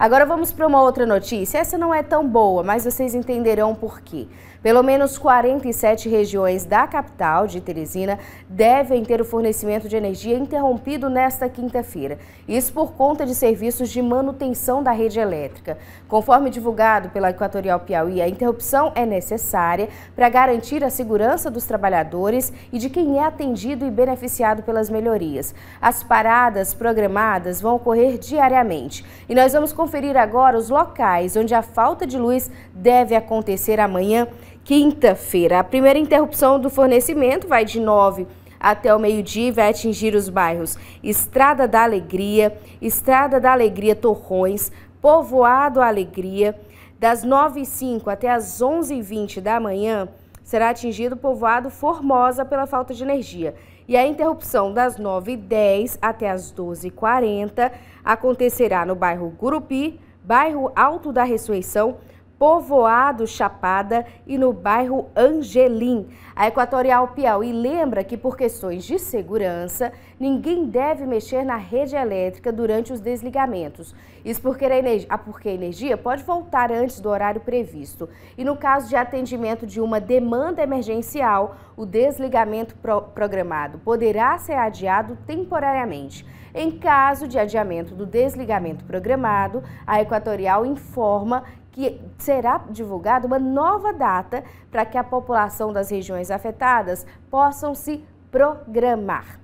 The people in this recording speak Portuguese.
Agora vamos para uma outra notícia. Essa não é tão boa, mas vocês entenderão por quê. Pelo menos 47 regiões da capital de Teresina devem ter o fornecimento de energia interrompido nesta quinta-feira. Isso por conta de serviços de manutenção da rede elétrica. Conforme divulgado pela Equatorial Piauí, a interrupção é necessária para garantir a segurança dos trabalhadores e de quem é atendido e beneficiado pelas melhorias. As paradas programadas vão ocorrer diariamente e nós vamos conferir agora os locais onde a falta de luz deve acontecer amanhã, quinta-feira. A primeira interrupção do fornecimento vai de 9 até o meio-dia e vai atingir os bairros Estrada da Alegria, Estrada da Alegria Torrões, Povoado Alegria, das 9h05 até as 11h20 da manhã será atingido o povoado Formosa pela falta de energia. E a interrupção das 9h10 até as 12h40 acontecerá no bairro Gurupi, bairro Alto da Ressurreição, Povoado Chapada e no bairro Angelim, a Equatorial Piauí lembra que, por questões de segurança, ninguém deve mexer na rede elétrica durante os desligamentos. Isso porque a, energia, ah, porque a energia pode voltar antes do horário previsto. E no caso de atendimento de uma demanda emergencial, o desligamento pro programado poderá ser adiado temporariamente. Em caso de adiamento do desligamento programado, a Equatorial informa que será divulgada uma nova data para que a população das regiões afetadas possam se programar.